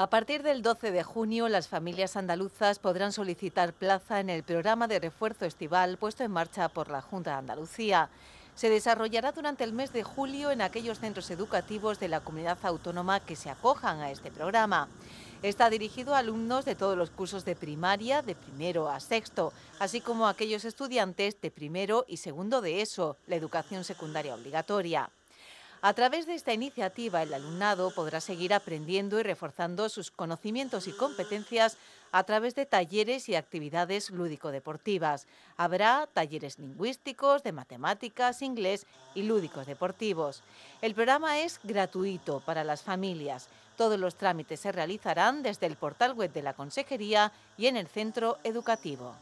A partir del 12 de junio, las familias andaluzas podrán solicitar plaza en el programa de refuerzo estival puesto en marcha por la Junta de Andalucía. Se desarrollará durante el mes de julio en aquellos centros educativos de la comunidad autónoma que se acojan a este programa. Está dirigido a alumnos de todos los cursos de primaria, de primero a sexto, así como a aquellos estudiantes de primero y segundo de ESO, la educación secundaria obligatoria. A través de esta iniciativa, el alumnado podrá seguir aprendiendo y reforzando sus conocimientos y competencias a través de talleres y actividades lúdico-deportivas. Habrá talleres lingüísticos, de matemáticas, inglés y lúdicos deportivos. El programa es gratuito para las familias. Todos los trámites se realizarán desde el portal web de la Consejería y en el centro educativo.